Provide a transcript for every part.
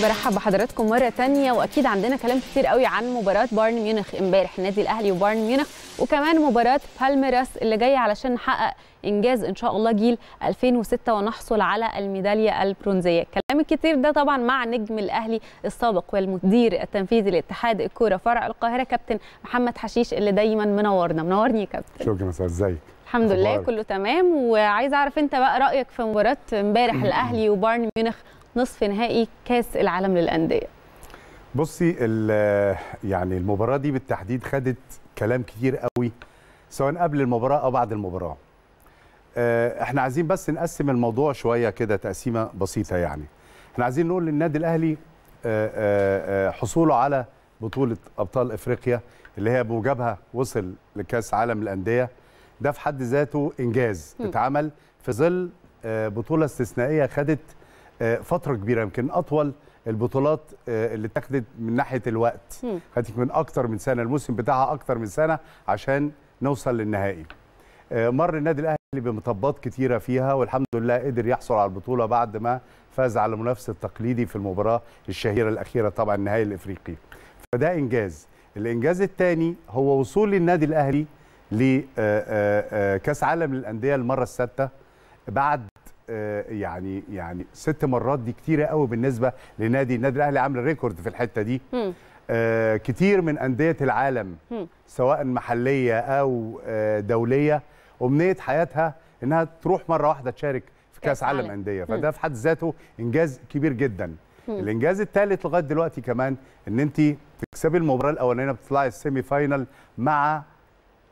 برحب بحضراتكم مره تانية واكيد عندنا كلام كتير قوي عن مباراه بايرن ميونخ امبارح النادي الاهلي وبايرن ميونخ وكمان مباراه بالميراس اللي جايه علشان نحقق انجاز ان شاء الله جيل 2006 ونحصل على الميداليه البرونزيه الكلام الكتير ده طبعا مع نجم الاهلي السابق والمدير التنفيذي لاتحاد الكوره فرع القاهره كابتن محمد حشيش اللي دايما منورنا منورني يا كابتن شكرا مساء ازيك الحمد لله كله تمام وعايز اعرف انت بقى رايك في مباراه امبارح الاهلي وبايرن ميونخ نصف نهائي كاس العالم للانديه بصي يعني المباراه دي بالتحديد خدت كلام كتير قوي سواء قبل المباراه او بعد المباراه آه، احنا عايزين بس نقسم الموضوع شويه كده تقسيمه بسيطه يعني احنا عايزين نقول للنادي الاهلي آه، آه، حصوله على بطوله ابطال افريقيا اللي هي بموجبها وصل لكاس عالم الانديه ده في حد ذاته انجاز اتعمل في ظل بطوله استثنائيه خدت آه، فتره كبيره يمكن اطول البطولات آه، اللي اتخذت من ناحيه الوقت خدت من اكتر من سنه الموسم بتاعها اكتر من سنه عشان نوصل للنهائي آه، مر النادي الاهلي بمطبات كتيره فيها والحمد لله قدر يحصل على البطوله بعد ما فاز على المنافس التقليدي في المباراه الشهيره الاخيره طبعا النهائي الافريقي فده انجاز الانجاز الثاني هو وصول النادي الاهلي لكاس عالم للانديه المره السادسه بعد آه، يعني يعني ست مرات دي كتيره قوي بالنسبه لنادي النادي الاهلي عامل ريكورد في الحته دي م. آه، كتير من انديه العالم سواء محليه او آه، دوليه امنيه حياتها انها تروح مره واحده تشارك في كاس عالم انديه فده في حد ذاته انجاز كبير جدا الانجاز الثالث لغايه دلوقتي كمان ان انت تكسبي المباراه الاولانيه بتطلعي السيمي فاينل مع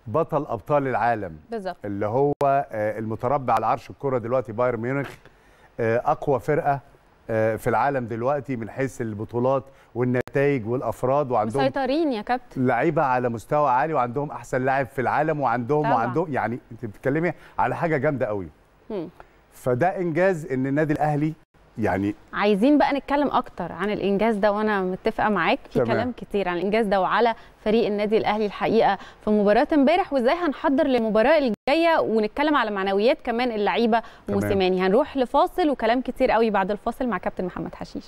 بطل ابطال العالم بالظبط اللي هو آه، المتربع على عرش الكره دلوقتي بايرن ميونخ آه، اقوى فرقه آه، في العالم دلوقتي من حيث البطولات والنتائج والافراد وعندهم مسيطرين يا كابتن لعيبه على مستوى عالي وعندهم احسن لاعب في العالم وعندهم طبعا. وعندهم يعني انت بتتكلمي على حاجه جامده قوي م. فده انجاز ان النادي الاهلي يعني عايزين بقى نتكلم اكتر عن الانجاز ده وانا متفقه معاك في تمام. كلام كتير عن الانجاز ده وعلى فريق النادي الاهلي الحقيقه في مباراه امبارح وازاي هنحضر للمباراه الجايه ونتكلم على معنويات كمان اللعيبه موسيماني هنروح لفاصل وكلام كتير قوي بعد الفاصل مع كابتن محمد حشيش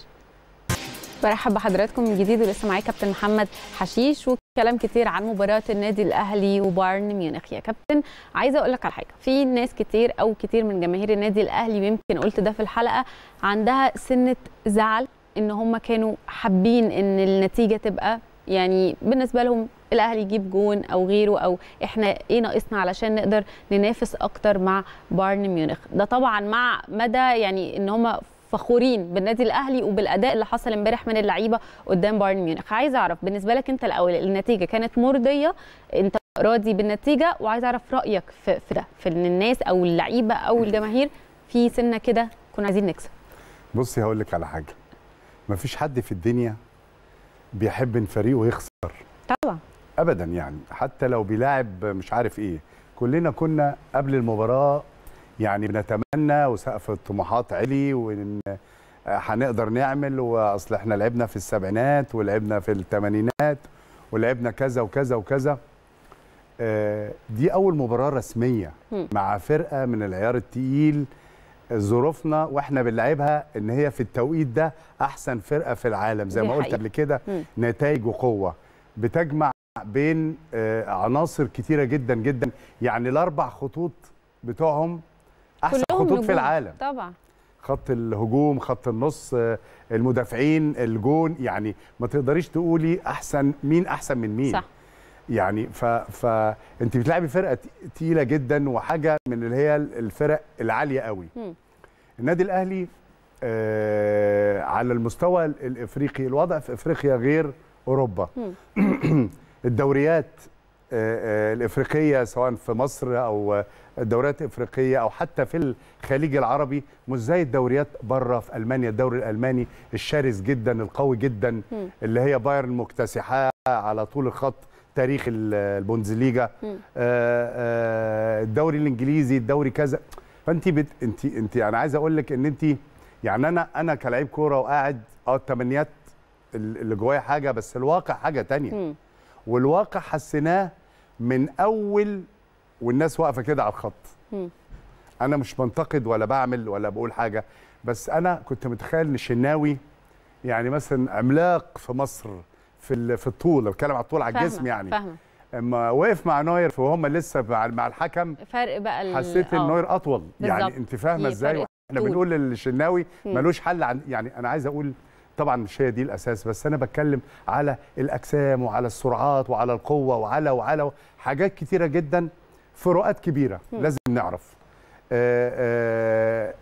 برحب بحضراتكم من جديد ولسه معايا كابتن محمد حشيش وكلام كتير عن مباراه النادي الاهلي وبايرن ميونخ يا كابتن عايزه اقول لك على حاجه في ناس كتير او كتير من جماهير النادي الاهلي يمكن قلت ده في الحلقه عندها سنه زعل ان هم كانوا حابين ان النتيجه تبقى يعني بالنسبه لهم الاهلي يجيب جون او غيره او احنا ايه ناقصنا علشان نقدر ننافس اكتر مع بايرن ميونخ ده طبعا مع مدى يعني ان هم فخورين بالنادي الاهلي وبالاداء اللي حصل امبارح من اللعيبه قدام بايرن ميونخ عايز اعرف بالنسبه لك انت الاول النتيجه كانت مرضيه انت راضي بالنتيجه وعايز اعرف رايك في في ده في ان الناس او اللعيبه او الجماهير في سنه كده كنا عايزين نكسب بصي هقول لك على حاجه مفيش حد في الدنيا بيحب ان فريقه يخسر طبعا ابدا يعني حتى لو بيلاعب مش عارف ايه كلنا كنا قبل المباراه يعني بنتمنى وسقف الطموحات علي وان هنقدر نعمل واصل احنا لعبنا في السبعينات ولعبنا في الثمانينات ولعبنا كذا وكذا وكذا آه، دي اول مباراه رسميه مع فرقه من العيار الثقيل ظروفنا واحنا بنلعبها ان هي في التوقيت ده احسن فرقه في العالم زي ما قلت قبل كده نتائج وقوه بتجمع بين آه، عناصر كتيره جدا جدا يعني الاربع خطوط بتوعهم احسن خطوط نجوم. في العالم طبعا خط الهجوم خط النص آه، المدافعين الجون يعني ما تقدريش تقولي احسن مين احسن من مين صح يعني ف فانت بتلعبي فرقه تقيله جدا وحاجه من اللي هي الفرق العاليه قوي النادي الاهلي آه على المستوى الافريقي الوضع في افريقيا غير اوروبا الدوريات الافريقيه سواء في مصر او الدوريات الافريقيه او حتى في الخليج العربي مش زي الدوريات بره في المانيا الدوري الالماني الشرس جدا القوي جدا اللي هي بايرن مكتسحاه على طول الخط تاريخ البونزليجا آه، آه، الدوري الانجليزي الدوري كذا فانت بت... انت انت انا عايز اقول لك ان انت يعني انا انا كلاعب كوره وقاعد اه التمنيات اللي جوايا حاجه بس الواقع حاجه ثانيه والواقع حسيناه من اول والناس واقفه كده على الخط م. انا مش بنتقد ولا بعمل ولا بقول حاجه بس انا كنت متخيل ان الشناوي يعني مثلا عملاق في مصر في في الطول بتكلم على الطول على الجسم يعني فهمة. اما وقف مع نوير وهم لسه مع, مع الحكم فرق بقى حسيت ان آه. نوير اطول بالزبط. يعني انت فاهمه ازاي احنا بنقول للشناوي ملوش حل عن يعني انا عايز اقول طبعا مش هي دي الاساس بس انا بتكلم على الاجسام وعلى السرعات وعلى القوه وعلى وعلى حاجات كتيره جدا فروقات كبيره م. لازم نعرف آه، آه،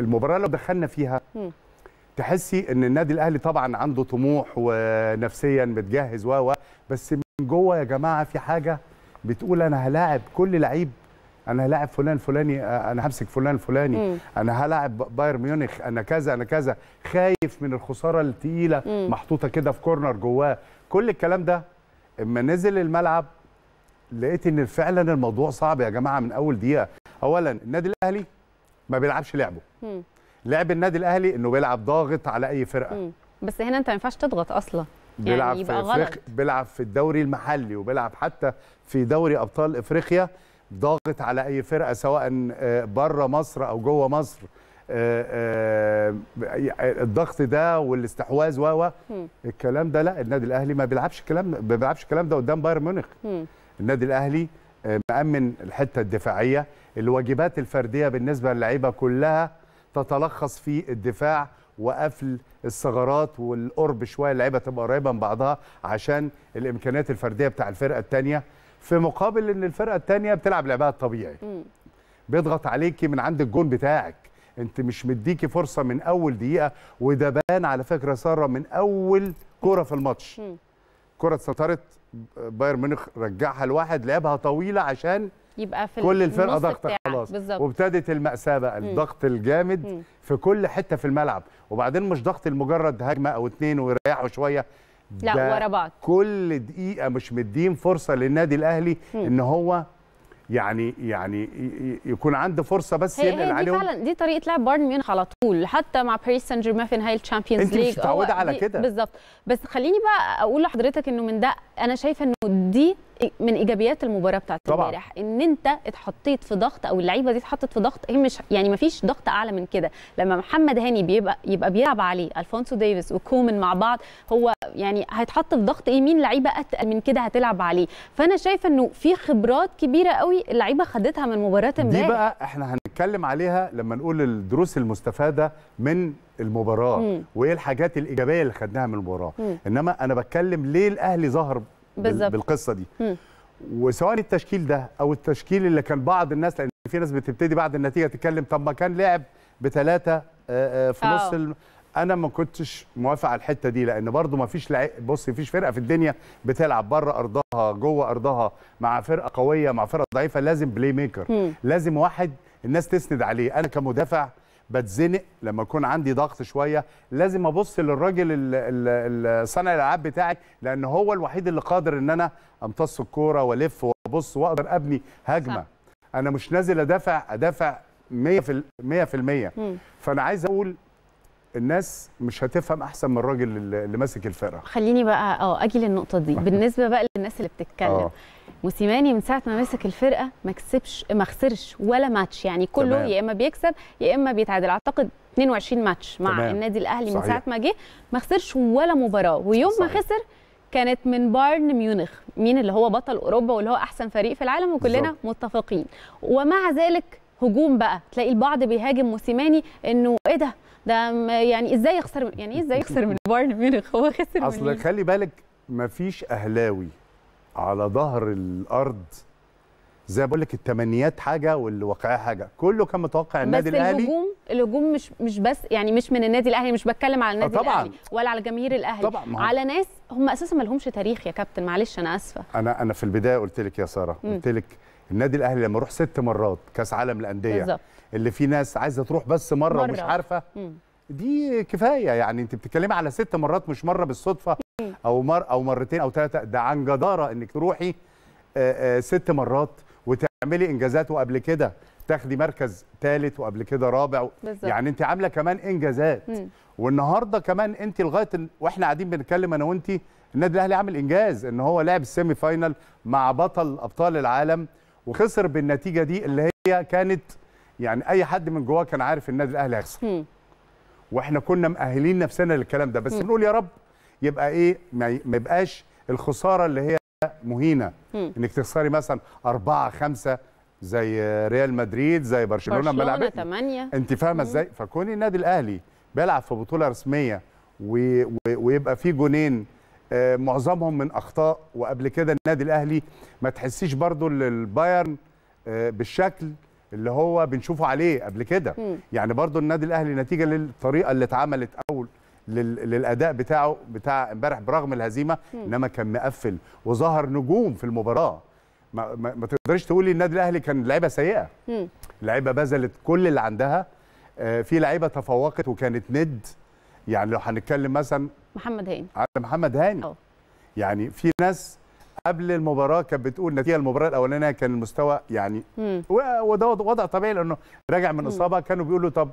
المباراه لو دخلنا فيها م. تحسي ان النادي الاهلي طبعا عنده طموح ونفسيا متجهز و بس من جوه يا جماعه في حاجه بتقول انا هلاعب كل لعيب انا هلاعب فلان فلاني انا همسك فلان فلاني مم. انا هلاعب بايرن ميونخ انا كذا انا كذا خايف من الخساره الثقيله محطوطه كده في كورنر جواه كل الكلام ده اما نزل الملعب لقيت ان فعلا الموضوع صعب يا جماعه من اول دقيقه اولا النادي الاهلي ما بيلعبش لعبه مم. لعب النادي الاهلي انه بيلعب ضاغط على اي فرقه مم. بس هنا انت ما ينفعش تضغط اصلا بيلعب يعني يبقى في غلط. بيلعب في الدوري المحلي وبيلعب حتى في دوري ابطال افريقيا ضاغط على اي فرقه سواء آه، بره مصر او جوه مصر آه، آه، الضغط ده والاستحواذ و الكلام ده لا النادي الاهلي ما بيلعبش الكلام ما بيلعبش الكلام ده قدام بايرن ميونخ النادي الاهلي مأمن الحته الدفاعيه الواجبات الفرديه بالنسبه للعيبه كلها تتلخص في الدفاع وقفل الثغرات والقرب شويه اللعيبه تبقى قريبه من بعضها عشان الامكانيات الفرديه بتاع الفرقه الثانيه في مقابل ان الفرقه الثانيه بتلعب لعبها الطبيعي بيضغط عليكي من عند الجون بتاعك انت مش مديكي فرصه من اول دقيقه وده بان على فكره ساره من اول كوره في الماتش كره سيطرت بايرن ميونخ رجعها لواحد لعبها طويله عشان يبقى في كل الفرقه ضغطت خلاص وابتدت الماساه بقى الضغط الجامد مم. في كل حته في الملعب وبعدين مش ضغط المجرد هجمه او اتنين ويريحوا شويه لا ورا بعض كل دقيقه مش مدين فرصه للنادي الاهلي مم. ان هو يعني يعني يكون عنده فرصه بس ينقل عليهم فعلا دي طريقه لعب بايرن ميونخ على طول حتى مع باريس سان جيرمان في نهائي الشامبيونز ليج انت مش متعوده على كده بالظبط بس خليني بقى اقول لحضرتك انه من ده انا شايفه انه دي من ايجابيات المباراه بتاعت امبارح ان انت اتحطيت في ضغط او اللعيبه دي اتحطت في ضغط هي مش يعني ما فيش ضغط اعلى من كده لما محمد هاني بيبقى يبقى بيلعب عليه الفونسو ديفيس وكومن مع بعض هو يعني هيتحط في ضغط ايه مين لعيبه اتقل من كده هتلعب عليه فانا شايفه انه في خبرات كبيره قوي قوي اللعيبه خدتها من مباراه امبارح دي بقى احنا هنتكلم عليها لما نقول الدروس المستفاده من المباراه مم. وايه الحاجات الايجابيه اللي خدناها من المباراه مم. انما انا بتكلم ليه الاهلي ظهر بالزبط. بالقصه دي مم. وسواء التشكيل ده او التشكيل اللي كان بعض الناس لان في ناس بتبتدي بعد النتيجه تتكلم طب ما كان لعب بثلاثه آه، آه، في آه. نص انا ما كنتش موافق على الحته دي لان برضو ما فيش بص بص فيش فرقه في الدنيا بتلعب بره ارضها جوه ارضها مع فرقه قويه مع فرقه ضعيفه لازم بلاي ميكر م. لازم واحد الناس تسند عليه انا كمدافع بتزنق لما اكون عندي ضغط شويه لازم ابص للراجل صانع الالعاب بتاعي لان هو الوحيد اللي قادر ان انا امتص الكوره والف وابص واقدر ابني هجمه صح. انا مش نازل ادافع ادافع 100% فانا عايز اقول الناس مش هتفهم احسن من الراجل اللي ماسك الفرقه خليني بقى اه اجي للنقطه دي بالنسبه بقى للناس اللي بتتكلم أوه. موسيماني من ساعه ما مسك الفرقه ما كسبش ما خسرش ولا ماتش يعني كله تمام. يا اما بيكسب يا اما بيتعادل اعتقد 22 ماتش مع تمام. النادي الاهلي صحيح. من ساعه ما جه ما خسرش ولا مباراه ويوم صحيح. ما خسر كانت من بايرن ميونخ مين اللي هو بطل اوروبا واللي هو احسن فريق في العالم وكلنا بالزبط. متفقين ومع ذلك هجوم بقى تلاقي البعض بيهاجم موسيماني انه ايه ده ده يعني ازاي يخسر يعني ازاي يخسر من يعني إيه بايرن ميونخ هو خسر اصل خلي بالك مفيش اهلاوي على ظهر الارض زي بقول لك التمنيات حاجه والواقعيه حاجه كله كان متوقع النادي الاهلي بس الهجوم الهجوم مش مش بس يعني مش من النادي الاهلي مش بتكلم على النادي طبعًا. الاهلي ولا على جماهير الاهلي طبعًا على ناس هم اساسا ما لهمش تاريخ يا كابتن معلش انا اسفه انا انا في البدايه قلت لك يا ساره قلت لك النادي الاهلي لما روح ست مرات كاس عالم الانديه بالظبط اللي في ناس عايزه تروح بس مره, مرة. ومش عارفه مم. دي كفايه يعني انت بتتكلمي على ست مرات مش مره بالصدفه مم. او مر او مرتين او ثلاثه ده عن جداره انك تروحي آه، آه، ست مرات وتعملي انجازات وقبل كده تاخدي مركز ثالث وقبل كده رابع بالزبط. يعني انت عامله كمان انجازات مم. والنهارده كمان انت لغايه واحنا قاعدين بنتكلم انا وانت النادي الاهلي عامل انجاز ان هو لعب السيمي فاينل مع بطل ابطال العالم وخسر بالنتيجه دي اللي هي كانت يعني اي حد من جواه كان عارف النادي الاهلي هيخسر واحنا كنا مأهلين نفسنا للكلام ده بس م. بنقول يا رب يبقى ايه ما يبقاش الخساره اللي هي مهينه م. انك تخسري مثلا أربعة خمسة زي ريال مدريد زي برشلونه ما لعبت انت فاهمه ازاي فكون النادي الاهلي بيلعب في بطوله رسميه و... و... ويبقى في جونين آه، معظمهم من اخطاء وقبل كده النادي الاهلي ما تحسيش برضو البايرن آه، بالشكل اللي هو بنشوفه عليه قبل كده يعني برضو النادي الاهلي نتيجه للطريقه اللي اتعملت اول للاداء بتاعه بتاع امبارح برغم الهزيمه انما كان مقفل وظهر نجوم في المباراه ما, ما, ما تقدريش تقولي النادي الاهلي كان لعيبه سيئه لعيبه بذلت كل اللي عندها آه في لعيبه تفوقت وكانت ند يعني لو هنتكلم مثلا محمد هاني على محمد هاني يعني في ناس قبل المباراه كانت بتقول نتيجه المباراه الاولانيه كان المستوى يعني وده وضع طبيعي لانه راجع من اصابه كانوا بيقولوا طب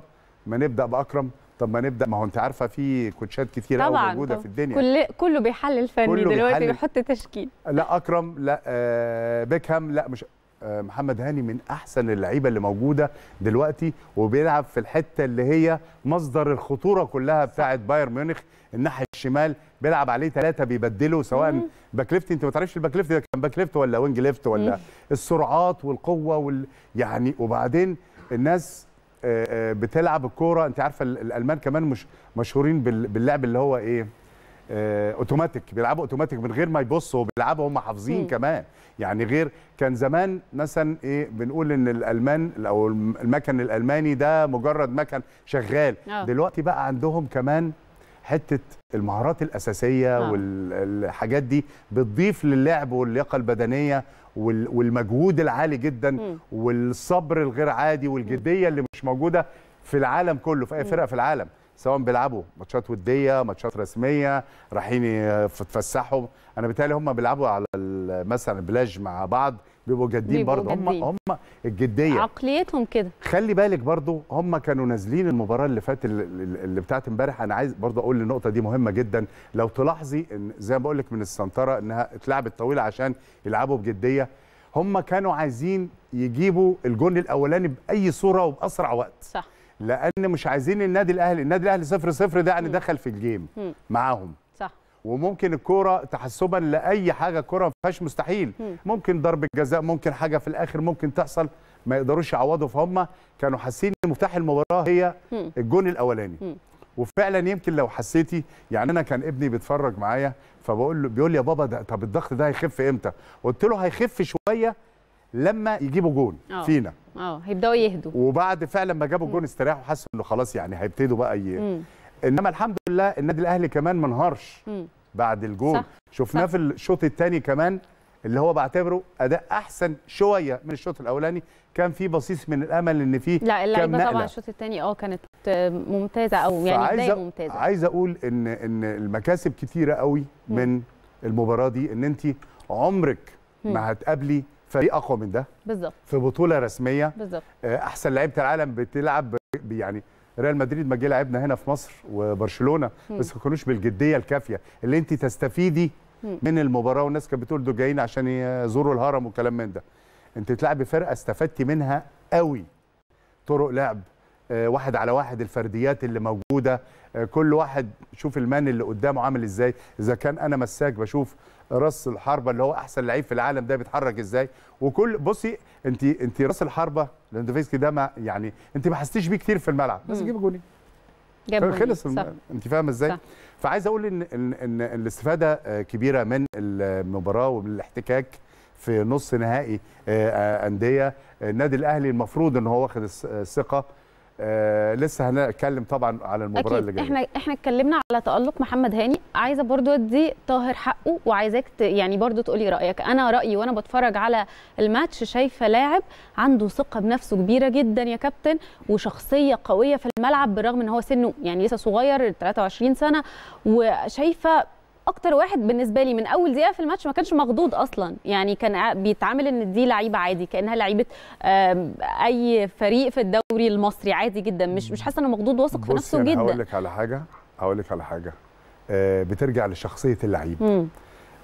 ما نبدا باكرم طب ما نبدا ما هو انت عارفه في كوتشات كثيره قوي موجوده طبعا. في الدنيا كل كله بيحلل فني دلوقتي بيحط تشكيل لا اكرم لا آه بيكهام لا مش محمد هاني من احسن اللعيبه اللي موجوده دلوقتي وبيلعب في الحته اللي هي مصدر الخطوره كلها بتاعه بايرن ميونخ الناحيه الشمال بيلعب عليه ثلاثه بيبدله سواء باك ليفت انت ما تعرفش الباك ليفت ده كان باك ليفت ولا وينج ليفت ولا مم. السرعات والقوه وال يعني وبعدين الناس آه، آه، بتلعب الكوره انت عارفه الالمان كمان مش مشهورين باللعب اللي هو ايه آه، اوتوماتيك بيلعبوا اوتوماتيك من غير ما يبصوا بيلعبوا هم حافظين كمان يعني غير كان زمان مثلا ايه بنقول ان الالمان او المكن الالماني ده مجرد مكن شغال أوه. دلوقتي بقى عندهم كمان حته المهارات الاساسيه أوه. والحاجات دي بتضيف للعب واللياقه البدنيه والمجهود العالي جدا م. والصبر الغير عادي والجديه اللي مش موجوده في العالم كله في اي فرقه في العالم سواء بيلعبوا ماتشات وديه ماتشات رسميه رايحين يتفسحوا انا بالتالي هم بيلعبوا على مثلا بلاج مع بعض بيبقوا جادين برضه هم هم الجديه عقليتهم كده خلي بالك برضه هم كانوا نازلين المباراه اللي فاتت اللي بتاعت امبارح انا عايز برضه اقول النقطه دي مهمه جدا لو تلاحظي ان زي ما بقول لك من السنتره انها اتلعبت طويله عشان يلعبوا بجديه هم كانوا عايزين يجيبوا الجون الاولاني باي صوره وباسرع وقت صح لان مش عايزين النادي الاهلي النادي الاهلي صفر صفر ده يعني دخل في الجيم معاهم صح وممكن الكوره تحسبا لاي حاجه الكوره ما فيهاش مستحيل ممكن ضربه جزاء ممكن حاجه في الاخر ممكن تحصل ما يقدروش يعوضوا فهم كانوا حاسين ان مفتاح المباراه هي الجون الاولاني وفعلا يمكن لو حسيتي يعني انا كان ابني بيتفرج معايا فبقول له بيقول لي يا بابا ده طب الضغط ده هيخف امتى؟ قلت له هيخف شويه لما يجيبوا جون أوه. فينا اه هيبداوا يهدوا وبعد فعلا ما جابوا الجون استريحوا حسوا انه خلاص يعني هيبتدوا بقى ي... انما الحمد لله النادي الاهلي كمان ما انهارش بعد الجون شفناه في الشوط الثاني كمان اللي هو بعتبره اداء احسن شويه من الشوط الاولاني كان في بصيص من الامل ان فيه لا اللعيبه طبعا الشوط الثاني اه كانت ممتازه او يعني بدايه ممتازه عايز اقول ان ان المكاسب كثيره قوي من المباراه دي ان انت عمرك ما هتقابلي فريق اقوى من ده بالظبط في بطوله رسميه بالظبط آه، احسن لعيبه العالم بتلعب يعني ريال مدريد ما جه لعبنا هنا في مصر وبرشلونه م. بس ما كانوش بالجديه الكافيه اللي انت تستفيدي م. من المباراه والناس كانت بتقول دول جايين عشان يزوروا الهرم وكلام من ده انت تلعبي فرقه استفدتي منها قوي طرق لعب آه، واحد على واحد الفرديات اللي موجوده آه، كل واحد شوف المان اللي قدامه عامل ازاي اذا كان انا مساك بشوف راس الحربه اللي هو احسن لعيب في العالم ده بيتحرك ازاي وكل بصي انت انت راس الحربه لاندوفسكي ده ما يعني انت ما حسيتيش بيه كتير في الملعب بس جيب جولين جاب خلص انت فاهمه ازاي فعايز اقول ان ان, إن الاستفاده آه، كبيره من المباراه ومن الاحتكاك في نص نهائي آه، آه، انديه النادي الاهلي المفروض ان هو واخد الثقه آه لسه هنتكلم طبعا على المباراه اللي جايه احنا احنا اتكلمنا على تالق محمد هاني عايزه برضو ادي طاهر حقه وعايزاك يعني برضو تقولي رايك انا رايي وانا بتفرج على الماتش شايفه لاعب عنده ثقه بنفسه كبيره جدا يا كابتن وشخصيه قويه في الملعب بالرغم ان هو سنه يعني لسه صغير 23 سنه وشايفه اكتر واحد بالنسبه لي من اول دقيقه في الماتش ما كانش مخضوض اصلا يعني كان بيتعامل ان دي لعيبه عادي كانها لعيبه اي فريق في الدوري المصري عادي جدا مش مش حاسه انه مخضوض واثق في نفسه جدا هقول لك على حاجه هقول لك على حاجه آه بترجع لشخصيه اللعيب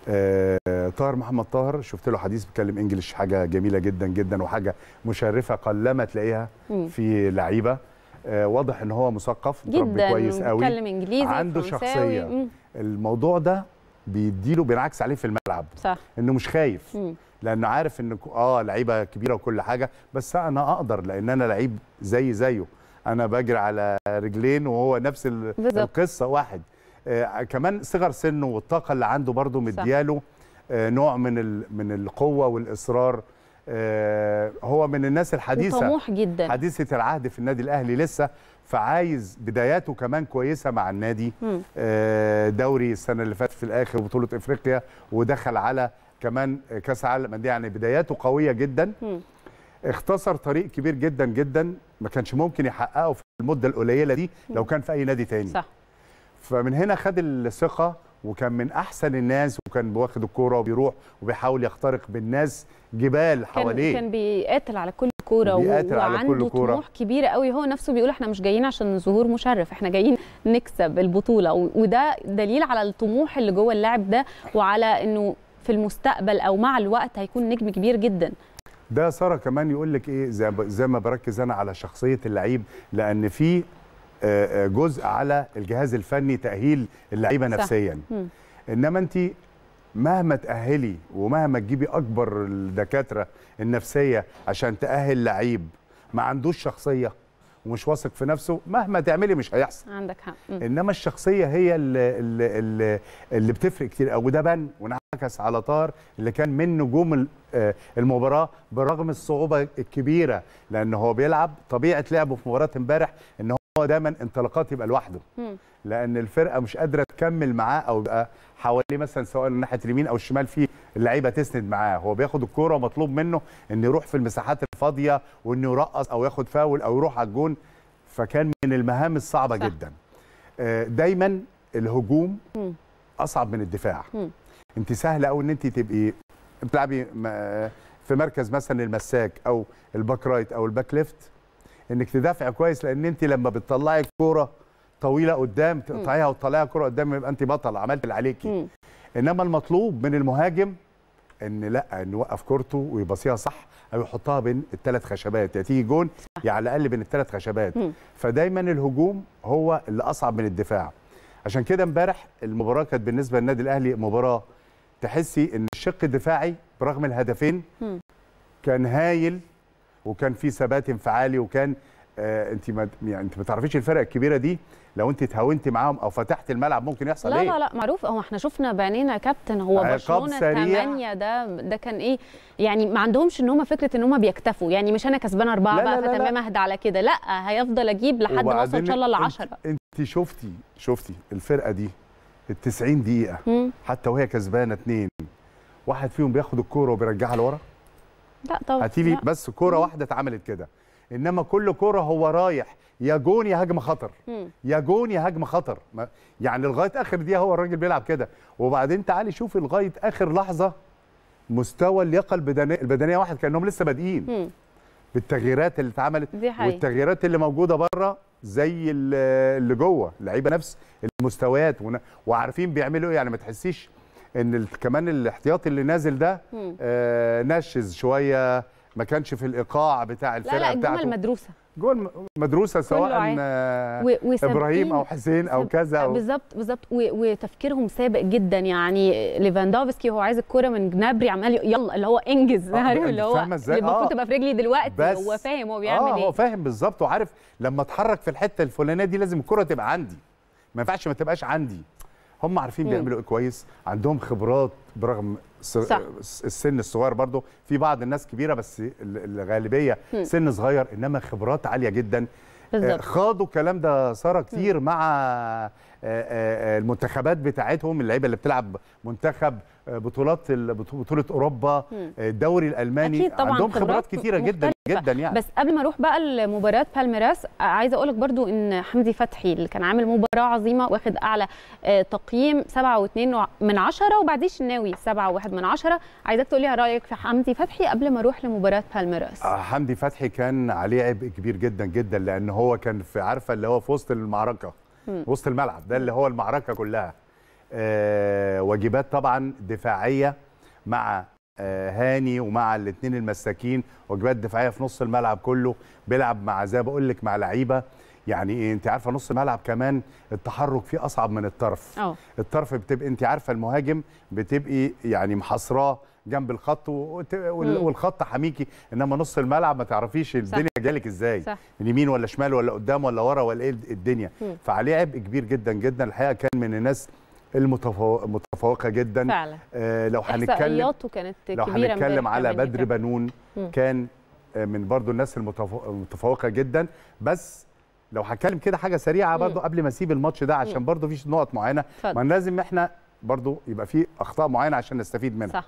آه طاهر محمد طاهر شفت له حديث بيتكلم انجلش حاجه جميله جدا جدا وحاجه مشرفه قلما تلاقيها في لعيبه آه، واضح ان هو مثقف جدا كويس قوي بيتكلم انجليزي عنده شخصيه مم. الموضوع ده بيديله بينعكس عليه في الملعب صح انه مش خايف مم. لانه عارف ان اه لعيبه كبيره وكل حاجه بس انا اقدر لان انا لعيب زي زيه انا بجري على رجلين وهو نفس القصه واحد آه كمان صغر سنه والطاقه اللي عنده برضه مدياله آه نوع من من القوه والاصرار آه، هو من الناس الحديثه طموح جدا حديثه العهد في النادي الاهلي لسه فعايز بداياته كمان كويسه مع النادي آه، دوري السنه اللي فاتت في الاخر وبطوله افريقيا ودخل على كمان كاس العالم للانديه يعني بداياته قويه جدا اختصر طريق كبير جدا جدا ما كانش ممكن يحققه في المده القليله دي لو كان في اي نادي تاني صح فمن هنا خد الثقه وكان من احسن الناس وكان واخد الكوره وبيروح وبيحاول يخترق بالناس جبال حواليه كان, بيقاتل على كل كوره وعنده على كل كرة. طموح كبير قوي هو نفسه بيقول احنا مش جايين عشان ظهور مشرف احنا جايين نكسب البطوله وده دليل على الطموح اللي جوه اللاعب ده وعلى انه في المستقبل او مع الوقت هيكون نجم كبير جدا ده ساره كمان يقول لك ايه زي ما بركز انا على شخصيه اللعيب لان في جزء على الجهاز الفني تاهيل اللعيبه نفسيا مم. انما انت مهما تاهلي ومهما تجيبي اكبر الدكاتره النفسيه عشان تاهل لعيب ما عندوش شخصيه ومش واثق في نفسه مهما تعملي مش هيحصل عندك حق انما الشخصيه هي اللي, اللي, اللي بتفرق كتير قوي وده بان وانعكس على طار اللي كان من نجوم آه، المباراه برغم الصعوبه الكبيره لان هو بيلعب طبيعه لعبه في مباراه امبارح ان هو هو دايما انطلاقات يبقى لوحده لان الفرقه مش قادره تكمل معاه او يبقى حواليه مثلا سواء ناحيه اليمين او الشمال في اللعيبه تسند معاه هو بياخد الكوره ومطلوب منه انه يروح في المساحات الفاضيه وانه يرقص او ياخد فاول او يروح على الجون فكان من المهام الصعبه صح. جدا آه، دايما الهجوم اصعب من الدفاع انت سهله قوي ان انت تبقي بتلعبي آه، في مركز مثلا المساك او الباك رايت او الباك ليفت انك تدافع كويس لان انت لما بتطلعي الكوره طويله قدام تقطعيها وتطلعيها كوره قدام يبقى انت بطل عملت اللي عليكي انما المطلوب من المهاجم ان لا ان يوقف كورته ويبصيها صح او يحطها بين الثلاث خشبات يا تيجي جون يا على الاقل بين الثلاث خشبات فدايما الهجوم هو اللي اصعب من الدفاع عشان كده امبارح المباراه كانت بالنسبه للنادي الاهلي مباراه تحسي ان الشق الدفاعي برغم الهدفين كان هايل وكان في ثبات انفعالي وكان آه انت ما يعني انت ما تعرفيش الفرق الكبيره دي لو انت تهاونتي معاهم او فتحت الملعب ممكن يحصل لا ايه لا لا لا معروف هو احنا شفنا بعينينا يا كابتن هو برشلونه 8 ده ده كان ايه يعني ما عندهمش ان هم فكره ان هم بيكتفوا يعني مش انا كسبان اربعه بقى فتمام اهدى على كده لا هيفضل اجيب لحد ما اوصل ان شاء الله ل 10 انت, انت شفتي شفتي الفرقه دي ال 90 دقيقه حتى وهي كسبانه اثنين واحد فيهم بياخد الكوره وبيرجعها لورا لا طبعا هتيجي بس كوره واحده اتعملت كده انما كل كوره هو رايح يا جون يا هجمه خطر يا جون يا هجمه خطر يعني لغايه اخر دقيقه هو الراجل بيلعب كده وبعدين تعالي شوفي لغايه اخر لحظه مستوى اللياقه البدنيه البدنيه واحد كانهم لسه بادئين بالتغييرات اللي اتعملت والتغييرات اللي موجوده بره زي اللي جوه اللعيبه نفس المستويات وعارفين بيعملوا ايه يعني ما تحسيش ان كمان الاحتياطي اللي نازل ده آه نشز شويه ما كانش في الايقاع بتاع الفرقه لا لا بتاعته جمل مدروسه جول مدروسه سواء آه، ابراهيم او حسين او كذا أو... بالظبط بالظبط وتفكيرهم سابق جدا يعني ليفاندوفسكي هو عايز الكوره من جنابري عمال يلا اللي هو انجز آه اللي هو المفروض آه تبقى في رجلي دلوقتي بس هو فاهم هو بيعمل آه ايه هو فاهم بالظبط وعارف لما اتحرك في الحته الفلانيه دي لازم الكوره تبقى عندي ما ينفعش ما تبقاش عندي هم عارفين بيعملوا ايه كويس عندهم خبرات برغم صح. السن الصغير برضه في بعض الناس كبيره بس الغالبيه مم. سن صغير انما خبرات عاليه جدا بالزبط. آه، خاضوا الكلام ده ساره كتير مم. مع المنتخبات بتاعتهم اللعيبه اللي بتلعب منتخب آه، بطولات بطوله اوروبا آه، الدوري الالماني أكيد طبعًا عندهم خبرات كتيره جدا جدا يعني بس قبل ما اروح بقى لمباريات بالميراس آه، عايزه اقول لك برده ان حمدي فتحي اللي كان عامل مباراه عظيمه واخد اعلى تقييم 7.2 من 10 وبعديه الشناوي 7.1 من 10 عايزاك تقول لي رايك في حمدي فتحي قبل ما اروح لمباراه بالميراس حمدي فتحي كان عليه عبء كبير جدا جدا لان هو كان في عارفه اللي هو في وسط المعركه وسط الملعب ده اللي هو المعركه كلها آه واجبات طبعا دفاعيه مع آه هاني ومع الاثنين المساكين واجبات دفاعيه في نص الملعب كله بيلعب مع زي بقول لك مع لعيبه يعني إيه؟ انت عارفه نص الملعب كمان التحرك فيه اصعب من الطرف أوه. الطرف بتبقى انت عارفه المهاجم بتبقي يعني محاصراه جنب الخط والخط حميكي انما نص الملعب ما تعرفيش الدنيا جالك ازاي صح. من يمين ولا شمال ولا قدام ولا ورا ولا ايه الدنيا فعليه عبء كبير جدا جدا الحقيقه كان من الناس المتفوقه جدا فعلا. آه لو هنتكلم كانت لو هنتكلم على بدر بنون مم. كان آه، من برضو الناس المتفوقه جدا بس لو هتكلم كده حاجه سريعه برضو قبل ما اسيب الماتش ده عشان برضو فيش نقط معينه ما لازم احنا برضو يبقى في اخطاء معينه عشان نستفيد منها صح.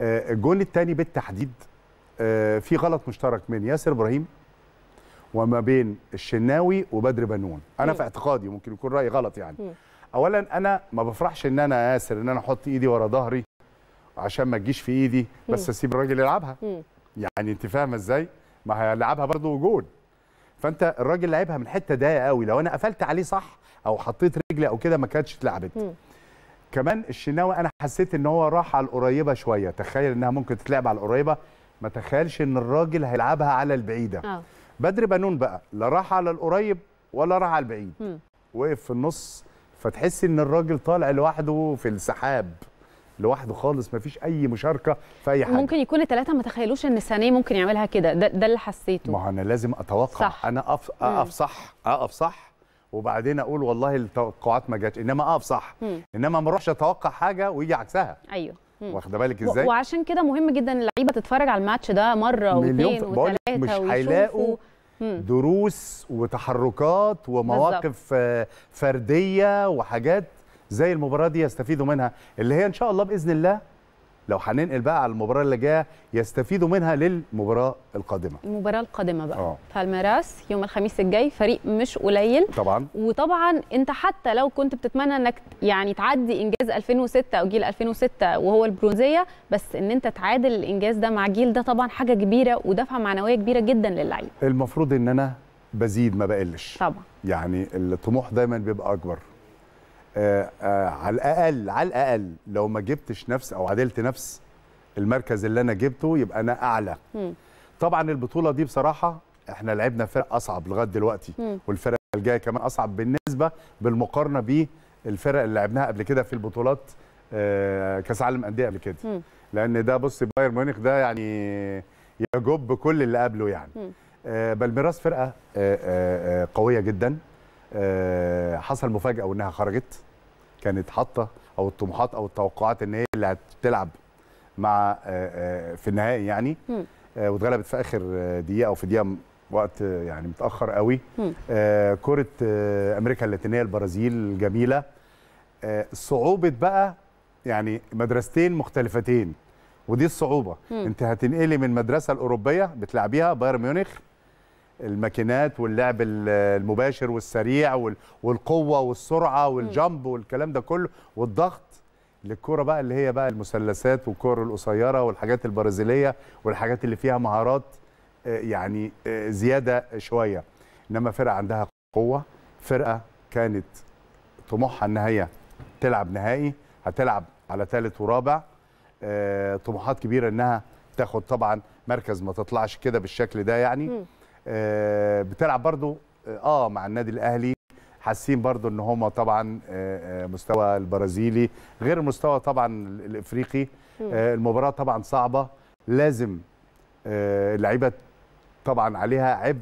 آه، الجول الثاني بالتحديد آه، في غلط مشترك من ياسر ابراهيم وما بين الشناوي وبدر بنون انا في اعتقادي ممكن يكون رايي غلط يعني اولا انا ما بفرحش ان انا ياسر ان انا احط ايدي ورا ظهري عشان ما تجيش في ايدي بس اسيب الراجل يلعبها يعني انت فاهمه ازاي ما هيلعبها برضه جول فانت الراجل لعبها من حته ضيقه قوي لو انا قفلت عليه صح او حطيت رجلي او كده ما كانتش اتلعبت كمان الشناوي انا حسيت ان هو راح على القريبه شويه تخيل انها ممكن تتلعب على القريبه ما تخيلش ان الراجل هيلعبها على البعيده أوه. بدر بنون بقى لا راح على القريب ولا راح على البعيد م. وقف في النص فتحس ان الراجل طالع لوحده في السحاب لوحده خالص مفيش اي مشاركه في اي حاجه ممكن يكون الثلاثه ما تخيلوش ان سانيه ممكن يعملها كده ده, ده اللي حسيته ما انا لازم اتوقع صح. انا اقف اقف صح اقف صح وبعدين اقول والله التوقعات ما جاتش انما اقف آه، صح مم. انما ما اروحش اتوقع حاجه ويجي عكسها ايوه واخده بالك ازاي وعشان كده مهم جدا اللعيبه تتفرج على الماتش ده مره واثنين وثلاثه مش هيلاقوا دروس وتحركات ومواقف بالزبط. آه، فرديه وحاجات زي المباراه دي يستفيدوا منها اللي هي ان شاء الله باذن الله لو هننقل بقى على المباراه اللي جايه يستفيدوا منها للمباراه القادمه المباراه القادمه بقى آه. فالمراس يوم الخميس الجاي فريق مش قليل طبعا وطبعا انت حتى لو كنت بتتمنى انك يعني تعدي انجاز 2006 او جيل 2006 وهو البرونزيه بس ان انت تعادل الانجاز ده مع جيل ده طبعا حاجه كبيره ودفعه معنويه كبيره جدا للعيب المفروض ان انا بزيد ما بقلش طبعا يعني الطموح دايما بيبقى اكبر آه آه على الاقل على الاقل لو ما جبتش نفس او عدلت نفس المركز اللي انا جبته يبقى انا اعلى طبعا البطوله دي بصراحه احنا لعبنا فرق اصعب لغايه دلوقتي والفرق الجايه كمان اصعب بالنسبه بالمقارنه بالفرق اللي لعبناها قبل كده في البطولات آه كاس عالم انديه قبل كده لان ده بص بايرن ميونخ ده يعني يجب كل اللي قبله يعني آه، بالميراس فرقه آه، آه، قويه جدا حصل مفاجاه وانها خرجت كانت حاطه او الطموحات او التوقعات ان هي اللي هتلعب مع آه، آه، في النهائي يعني آه، واتغلبت في اخر دقيقه او في دقيقه وقت يعني متاخر قوي كره امريكا اللاتينيه البرازيل جميله صعوبه بقى يعني مدرستين مختلفتين ودي الصعوبه انت هتنقلي من المدرسه الاوروبيه بتلعبيها بايرن ميونخ الماكينات واللعب المباشر والسريع والقوه والسرعه والجامب والكلام ده كله والضغط للكوره بقى اللي هي بقى المثلثات والكور القصيره والحاجات البرازيليه والحاجات اللي فيها مهارات آه، يعني آه، زياده شويه انما فرقه عندها قوه فرقه كانت طموحها ان هي تلعب نهائي هتلعب على ثالث ورابع آه، طموحات كبيره انها تاخد طبعا مركز ما تطلعش كده بالشكل ده يعني م. آه، بتلعب برضو آه،, اه مع النادي الاهلي حاسين برضو ان هم طبعا آه، مستوى البرازيلي غير المستوى طبعا الافريقي المباراه طبعا صعبه لازم اللعيبه طبعا عليها عبء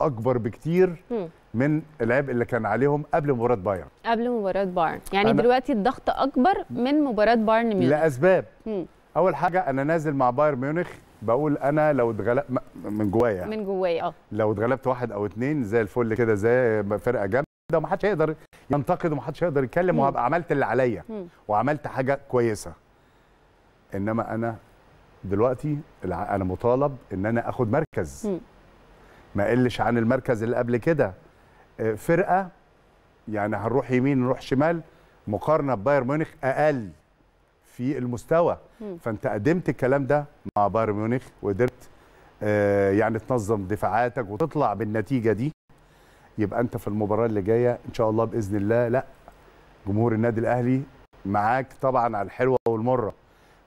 اكبر بكتير من العبء اللي كان عليهم قبل مباراه بايرن قبل مباراه بايرن يعني دلوقتي الضغط اكبر من مباراه بايرن ميونخ لاسباب اول حاجه انا نازل مع بايرن ميونخ بقول انا لو اتغلب من جوايا من جوايا اه لو اتغلبت واحد او اتنين زي الفل كده زي فرقه جامده ومحدش هيقدر ينتقد ومحدش هيقدر يتكلم وهبقى عملت اللي عليا وعملت حاجه كويسه انما انا دلوقتي انا مطالب ان انا اخد مركز ما اقلش عن المركز اللي قبل كده آه، فرقه يعني هنروح يمين نروح شمال مقارنه ببايرن ميونخ اقل في المستوى م. فانت قدمت الكلام ده مع بايرن ميونخ وقدرت آه، يعني تنظم دفاعاتك وتطلع بالنتيجه دي يبقى انت في المباراه اللي جايه ان شاء الله باذن الله لا جمهور النادي الاهلي معاك طبعا على الحلوه والمره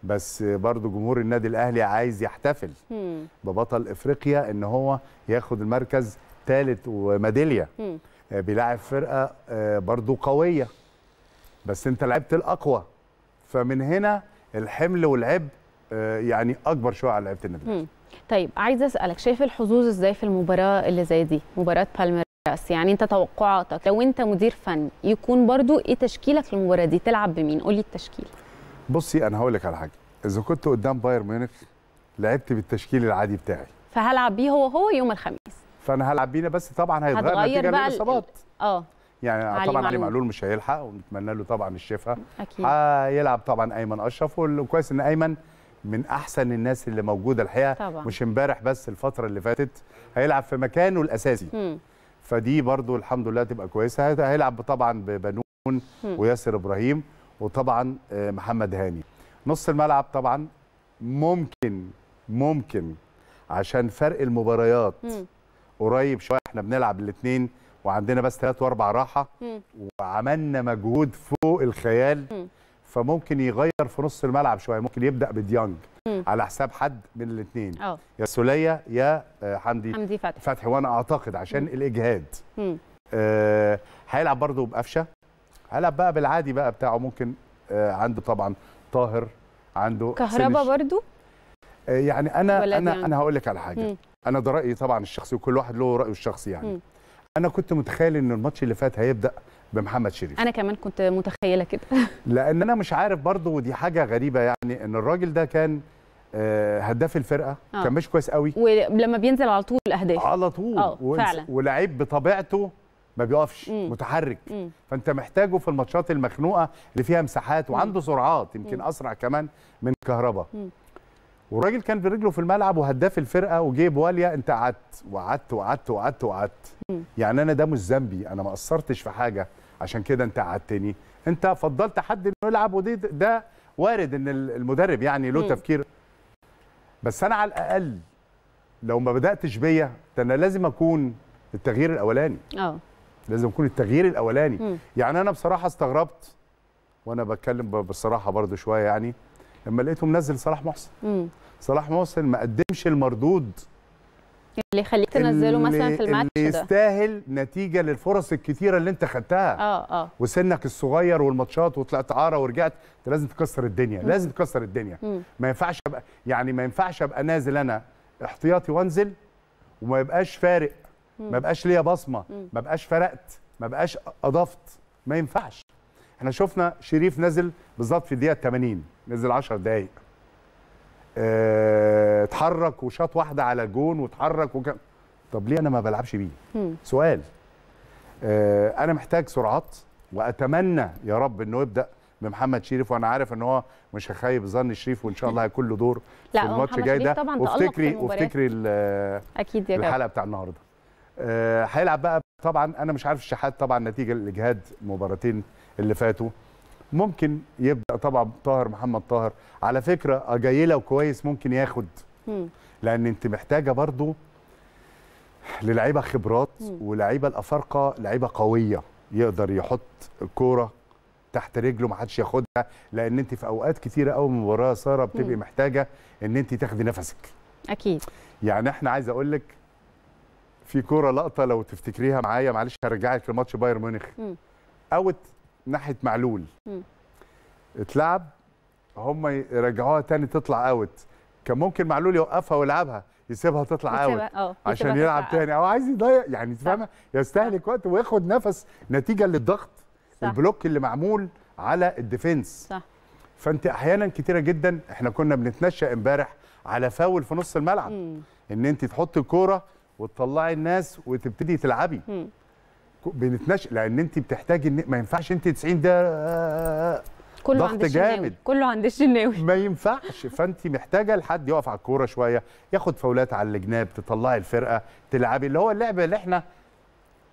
بس برضو جمهور النادي الاهلي عايز يحتفل ببطل افريقيا ان هو ياخد المركز ثالث وميداليا آه، بيلاعب فرقه آه، برضو قويه بس انت لعبت الاقوى فمن هنا الحمل والعبء آه، يعني اكبر شويه على لعيبه النادي الاهلي طيب عايز اسالك شايف الحظوظ ازاي في المباراه اللي زي دي مباراه بالميراس يعني انت توقعاتك لو انت مدير فن يكون برضو ايه تشكيلك المباراه دي تلعب بمين قولي التشكيل بصي انا هقول لك على حاجه اذا كنت قدام بايرن ميونخ لعبت بالتشكيل العادي بتاعي فهلعب بيه هو هو يوم الخميس فانا هلعب بينا بس طبعا هيتغير نتيجه الاصابات اه يعني علي طبعا علي معلول مش هيلحق ونتمنى له طبعا الشفاء اكيد هيلعب طبعا ايمن اشرف وكويس ان ايمن من احسن الناس اللي موجوده الحقيقه طبعا. مش امبارح بس الفتره اللي فاتت هيلعب في مكانه الاساسي م. فدي برضو الحمد لله تبقى كويسه هيلعب طبعا ببنون وياسر ابراهيم وطبعا آه، محمد هاني نص الملعب طبعا ممكن ممكن عشان فرق المباريات م. قريب شويه احنا بنلعب الاثنين وعندنا بس ثلاث واربع راحه م. وعملنا مجهود فوق الخيال م. فممكن يغير في نص الملعب شويه ممكن يبدا بديانج م. على حساب حد من الاثنين اه. يا سوليه يا آه، حمدي حمدي فتحي فتحي وانا اعتقد عشان م. الاجهاد آه هيلعب برضه بقفشه هيلعب بقى بالعادي بقى بتاعه ممكن آه عنده طبعا طاهر عنده كهربا برضو آه، يعني انا انا انا هقول لك على حاجه مم. انا ده رايي طبعا الشخصي وكل واحد له رايه الشخصي يعني مم. انا كنت متخيل ان الماتش اللي فات هيبدا بمحمد شريف انا كمان كنت متخيله كده لان انا مش عارف برضه ودي حاجه غريبه يعني ان الراجل ده كان آه، هداف الفرقه أوه. كان مش كويس قوي ولما بينزل على طول الاهداف على طول آه، ونس... فعلا ولعيب بطبيعته ما بيقفش مم. متحرك مم. فانت محتاجه في الماتشات المخنوقه اللي فيها مساحات وعنده مم. سرعات يمكن مم. اسرع كمان من كهربا والراجل كان برجله في الملعب وهداف الفرقه وجيب بواليا انت قعدت وقعدت وقعدت وقعدت وقعدت يعني انا ده مش ذنبي انا ما قصرتش في حاجه عشان كده انت قعدتني انت فضلت حد انه يلعب ودي ده وارد ان المدرب يعني له تفكير بس انا على الاقل لو ما بداتش بيا ده انا لازم اكون التغيير الاولاني اه لازم اكون التغيير الاولاني مم. يعني انا بصراحه استغربت وانا بتكلم بصراحه برضو شويه يعني لما لقيته منزل صلاح محسن صلاح محسن ما قدمش المردود اللي يخليك تنزله مثلا في الماتش اللي يستاهل نتيجه للفرص الكتيره اللي انت خدتها اه اه وسنك الصغير والماتشات وطلعت عاره ورجعت انت لازم تكسر الدنيا مم. لازم تكسر الدنيا مم. ما ينفعش ابقى يعني ما ينفعش ابقى نازل انا احتياطي وانزل وما يبقاش فارق مم. ما يبقاش ليا بصمه مم. ما يبقاش فرقت ما يبقاش اضفت ما ينفعش احنا شفنا شريف نزل بالظبط في الدقيقه 80 نزل 10 دقائق اه اتحرك وشاط واحده على جون واتحرك وك... طب ليه انا ما بلعبش بيه مم. سؤال اه انا محتاج سرعات واتمنى يا رب انه يبدا بمحمد شريف وانا عارف ان هو مش هخيب ظن شريف وان شاء الله هيكون له دور في الماتش الجاي ده وافتكري وافتكري اكيد يا الحلقه بتاع النهارده آه، هيلعب أه بقى طبعا انا مش عارف الشحات طبعا نتيجه الاجهاد مباراتين اللي فاتوا ممكن يبدا طبعا طاهر محمد طاهر على فكره اجايله وكويس ممكن ياخد لان انت محتاجه برضو للعيبه خبرات ولعيبه الافارقه لعيبه قويه يقدر يحط كوره تحت رجله ما حدش ياخدها لان انت في اوقات كثيره قوي من المباراه ساره بتبقي محتاجه ان انت تاخدي نفسك اكيد يعني احنا عايز اقول لك في كوره لقطه لو تفتكريها معايا معلش هرجعك لماتش بايرن ميونخ اوت ناحيه معلول اتلعب هم يرجعوها تاني تطلع اوت كان ممكن معلول يوقفها ويلعبها يسيبها تطلع اوت اه، عشان يلعب تاني او عايز يضيع يعني فاهمه يستهلك وقت وياخد نفس نتيجه للضغط صح. البلوك اللي معمول على الديفنس صح فانت احيانا كتيره جدا احنا كنا بنتنشا امبارح على فاول في نص الملعب مم. ان انت تحطي الكوره وتطلعي الناس وتبتدي تلعبي مم. بنتناقش لان انت بتحتاجي ان ما ينفعش انت 90 ده آه، كله ضغط عند جامد كله عند الشناوي ما ينفعش فانت محتاجه لحد يقف على الكوره شويه ياخد فاولات على الجناب تطلعي الفرقه تلعبي اللي هو اللعب اللي احنا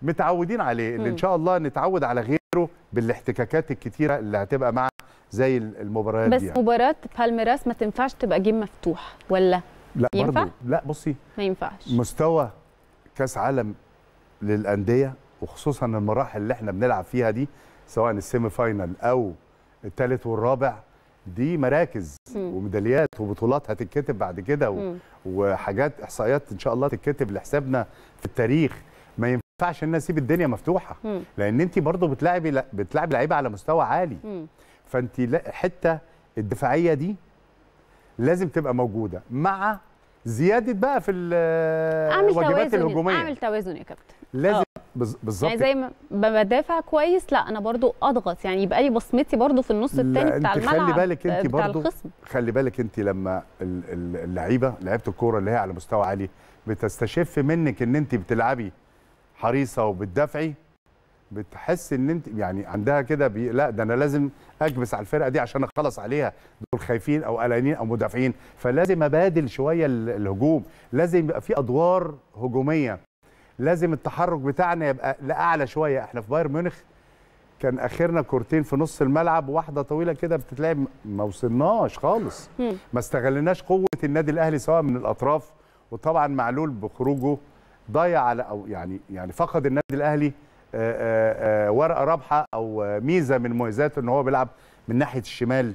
متعودين عليه اللي ان شاء الله نتعود على غيره بالاحتكاكات الكتيره اللي هتبقى مع زي المباريات بس دي بس يعني. مباراه بالميراس ما تنفعش تبقى جيم مفتوح ولا لا ينفع؟ برضو لا بصي ما ينفعش مستوى كاس عالم للانديه وخصوصا المراحل اللي احنا بنلعب فيها دي سواء السيمي فاينل او الثالث والرابع دي مراكز وميداليات وبطولات هتتكتب بعد كده و... وحاجات احصائيات ان شاء الله تتكتب لحسابنا في التاريخ ما ينفعش ان انا اسيب الدنيا مفتوحه لان انت برضو بتلعبي ل... بتلعبي لعيبه على مستوى عالي فانت الحته الدفاعيه دي لازم تبقى موجوده مع زياده بقى في الواجبات الهجوميه اعمل توازن يا كابتن لازم اه. بالظبط يعني زي ما بدافع كويس لا انا برضو اضغط يعني يبقى لي بصمتي برضو في النص الثاني بتاع الملعب خلي بالك انت برضو خلي بالك انت لما اللعيبه لعيبه الكوره اللي هي على مستوى عالي بتستشف منك ان انت بتلعبي حريصه وبتدافعي بتحس ان انت يعني عندها كده بي... لا ده انا لازم اكبس على الفرقه دي عشان اخلص عليها دول خايفين او قلقانين او مدافعين فلازم ابادل شويه الهجوم لازم يبقى في ادوار هجوميه لازم التحرك بتاعنا يبقى لاعلى شويه احنا في بايرن ميونخ كان اخرنا كورتين في نص الملعب وواحده طويله كده بتتلعب ما وصلناش خالص ما استغلناش قوه النادي الاهلي سواء من الاطراف وطبعا معلول بخروجه ضيع على او يعني يعني فقد النادي الاهلي آه، آه، آه، ورقه رابحه او ميزه من مميزاته ان هو بيلعب من ناحيه الشمال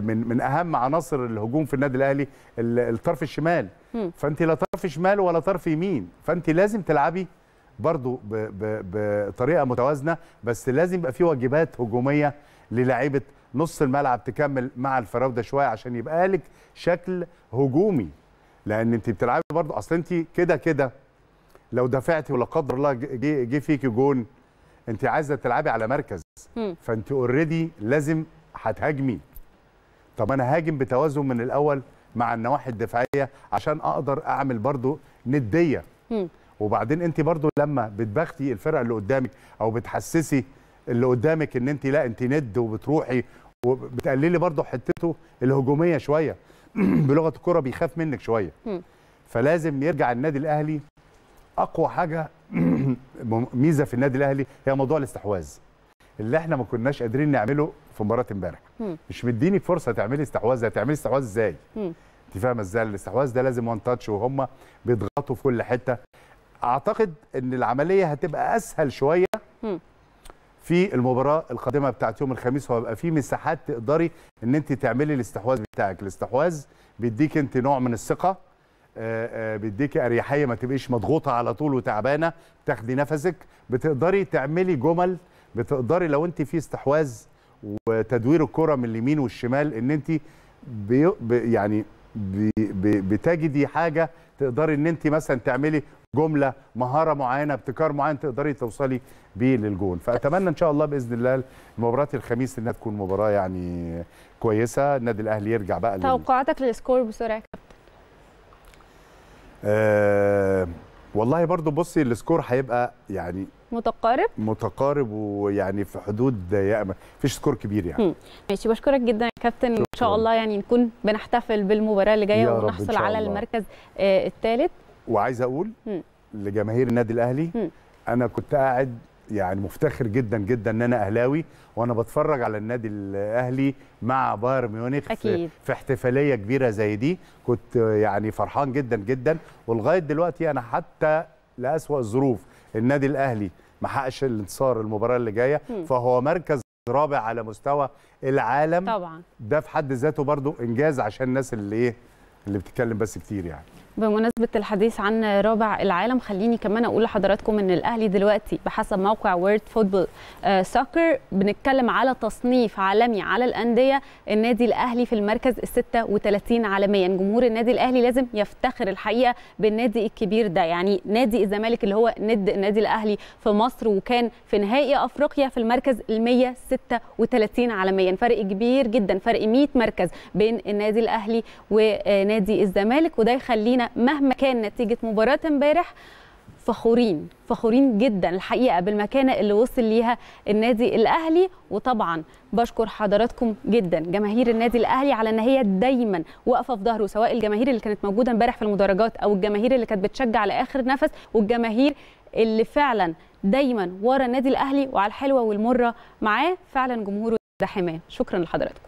من من اهم عناصر الهجوم في النادي الاهلي الطرف الشمال فانت لا طرف شمال ولا طرف يمين فانت لازم تلعبي برضو بطريقه متوازنه بس لازم يبقى في واجبات هجوميه للاعيبه نص الملعب تكمل مع الفراوده شويه عشان يبقى لك شكل هجومي لان انت بتلعبي برضو اصل انت كده كده لو دافعتي ولا قدر الله جه جه فيكي جون انت عايزه تلعبي على مركز فانت اوريدي لازم هتهاجمي طب انا هاجم بتوازن من الاول مع النواحي الدفاعيه عشان اقدر اعمل برضو نديه م. وبعدين انت برضو لما بتبختي الفرقه اللي قدامك او بتحسسي اللي قدامك ان انت لا انت ند وبتروحي وبتقللي برضو حتته الهجوميه شويه بلغه الكره بيخاف منك شويه م. فلازم يرجع النادي الاهلي اقوى حاجه ميزه في النادي الاهلي هي موضوع الاستحواذ اللي احنا ما كناش قادرين نعمله في مباراه امبارح مش مديني فرصه تعملي استحواذ ده هتعملي استحواذ ازاي انت فاهمه ازاي الاستحواذ ده لازم وان تاتش وهم بيضغطوا في كل حته اعتقد ان العمليه هتبقى اسهل شويه في المباراه القادمه بتاعت يوم الخميس وهيبقى في مساحات تقدري ان انت تعملي الاستحواذ بتاعك الاستحواذ بيديك انت نوع من الثقه آه، آه، بيديك اريحيه ما تبقيش مضغوطه على طول وتعبانه تاخدي نفسك بتقدري تعملي جمل بتقدري لو انت في استحواذ وتدوير الكره من اليمين والشمال ان انت بي يعني بي بي بتجدي حاجه تقدري ان انت مثلا تعملي جمله مهاره معينه ابتكار معين تقدري توصلي بيه للجون فاتمنى ان شاء الله باذن الله مباراه الخميس انها تكون مباراه يعني كويسه النادي الاهلي يرجع بقى توقعاتك لل... للسكور بسرعه يا كابتن أه والله برضو بصي السكور هيبقى يعني متقارب متقارب ويعني في حدود ما مفيش سكور كبير يعني ماشي بشكرك جدا يا كابتن ان شاء الله يعني نكون بنحتفل بالمباراه اللي جايه ونحصل على المركز المركز آه، الثالث وعايز اقول م. لجماهير النادي الاهلي م. انا كنت قاعد يعني مفتخر جدا جدا ان انا اهلاوي وانا بتفرج على النادي الاهلي مع بايرن ميونخ أكيد. في احتفاليه كبيره زي دي كنت يعني فرحان جدا جدا ولغايه دلوقتي انا حتى لاسوا الظروف النادي الاهلي ما حققش الانتصار المباراه اللي جايه فهو مركز رابع على مستوى العالم طبعا ده في حد ذاته برضو انجاز عشان الناس اللي ايه اللي بتتكلم بس كتير يعني بمناسبة الحديث عن رابع العالم خليني كمان أقول لحضراتكم إن الأهلي دلوقتي بحسب موقع وورد فوتبول سوكر بنتكلم على تصنيف عالمي على الأندية النادي الأهلي في المركز 36 عالميا جمهور النادي الأهلي لازم يفتخر الحقيقة بالنادي الكبير ده يعني نادي الزمالك اللي هو ند النادي الأهلي في مصر وكان في نهائي أفريقيا في المركز 136 عالميا فرق كبير جدا فرق 100 مركز بين النادي الأهلي ونادي الزمالك وده يخلينا مهما كان نتيجه مباراه امبارح فخورين فخورين جدا الحقيقه بالمكانه اللي وصل ليها النادي الاهلي وطبعا بشكر حضراتكم جدا جماهير النادي الاهلي على ان هي دايما واقفه في ظهره سواء الجماهير اللي كانت موجوده امبارح في المدرجات او الجماهير اللي كانت بتشجع لاخر نفس والجماهير اللي فعلا دايما ورا النادي الاهلي وعلى الحلوه والمره معاه فعلا جمهوره ده حماه شكرا لحضراتكم